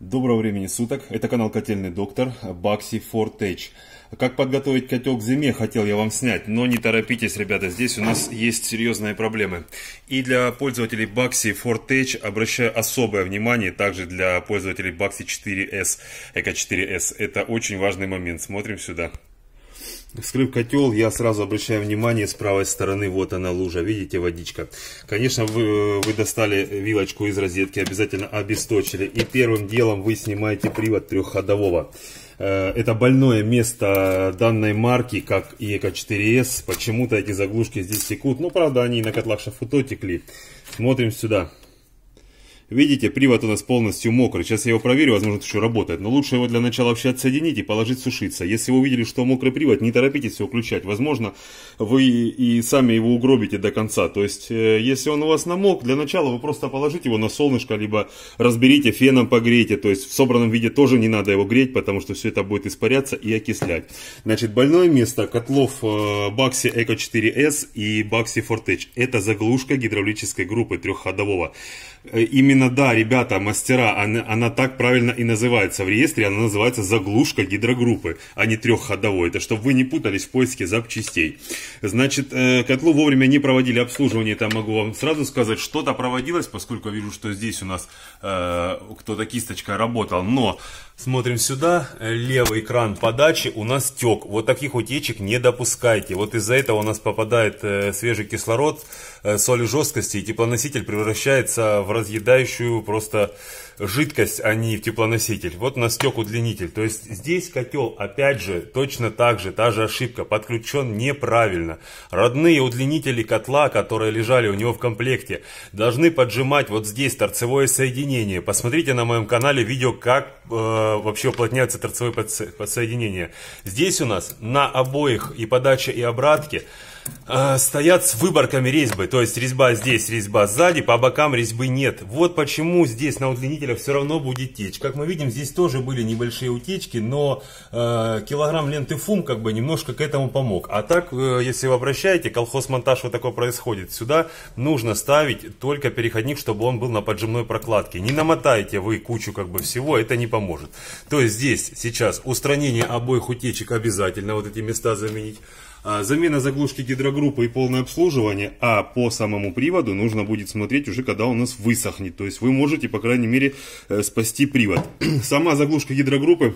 Доброго времени суток. Это канал Котельный Доктор, Бакси Фортеч. Как подготовить котел к зиме, хотел я вам снять, но не торопитесь, ребята, здесь у нас есть серьезные проблемы. И для пользователей Baxi Fortage обращаю особое внимание, также для пользователей Baxi 4S, Eco 4S. Это очень важный момент, смотрим сюда. Вскрыв котел, я сразу обращаю внимание с правой стороны, вот она лужа, видите, водичка. Конечно, вы, э, вы достали вилочку из розетки, обязательно обесточили. И первым делом вы снимаете привод трехходового. Э, это больное место данной марки, как и ЭКО-4С. Почему-то эти заглушки здесь секут. Ну, правда, они на котлах шафуто текли. Смотрим сюда. Видите, привод у нас полностью мокрый. Сейчас я его проверю, возможно, еще работает. Но лучше его для начала вообще отсоединить и положить сушиться. Если вы увидели, что мокрый привод, не торопитесь его включать. Возможно, вы и сами его угробите до конца. То есть, э, если он у вас намок, для начала вы просто положите его на солнышко, либо разберите, феном погрейте. То есть, в собранном виде тоже не надо его греть, потому что все это будет испаряться и окислять. Значит, больное место котлов Baxi Eco 4S и Baxi Fortech. Это заглушка гидравлической группы трехходового. Э, именно Именно да, ребята, мастера, она, она так правильно и называется в реестре, она называется заглушка гидрогруппы, а не трехходовой. Это чтобы вы не путались в поиске запчастей. Значит, э, котлу вовремя не проводили обслуживание, это могу вам сразу сказать. Что-то проводилось, поскольку вижу, что здесь у нас э, кто-то кисточкой работал, но смотрим сюда, э, левый кран подачи у нас тек. Вот таких утечек не допускайте. Вот из-за этого у нас попадает э, свежий кислород, Э, соли жесткости, и теплоноситель превращается в разъедающую просто жидкость, а не в теплоноситель. Вот на стек удлинитель. То есть здесь котел, опять же, точно так же, та же ошибка, подключен неправильно. Родные удлинители котла, которые лежали у него в комплекте, должны поджимать вот здесь торцевое соединение. Посмотрите на моем канале видео, как э, вообще уплотняются торцевые подсоединение. Здесь у нас на обоих и подаче, и обратке э, стоят с выборками резьбы то есть резьба здесь, резьба сзади, по бокам резьбы нет. Вот почему здесь на удлинителях все равно будет течь. Как мы видим, здесь тоже были небольшие утечки, но э, килограмм ленты фум как бы немножко к этому помог. А так, э, если вы обращаете, колхоз-монтаж вот такой происходит. Сюда нужно ставить только переходник, чтобы он был на поджимной прокладке. Не намотайте вы кучу как бы всего, это не поможет. То есть здесь сейчас устранение обоих утечек обязательно, вот эти места заменить. А, замена заглушки гидрогруппы и полное обслуживание, а по самому приводу нужно будет смотреть уже, когда у нас высохнет. То есть вы можете, по крайней мере, э, спасти привод. Сама заглушка гидрогруппы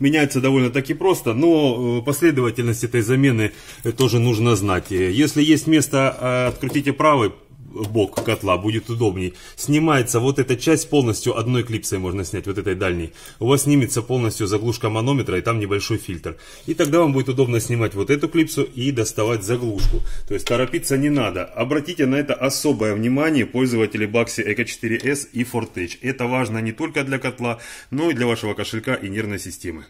меняется довольно-таки просто, но э, последовательность этой замены э, тоже нужно знать. Если есть место, открутите правый, бок котла, будет удобней. Снимается вот эта часть полностью, одной клипсой можно снять, вот этой дальней. У вас снимется полностью заглушка манометра и там небольшой фильтр. И тогда вам будет удобно снимать вот эту клипсу и доставать заглушку. То есть торопиться не надо. Обратите на это особое внимание пользователи Baxi Eco 4S и Fortech. Это важно не только для котла, но и для вашего кошелька и нервной системы.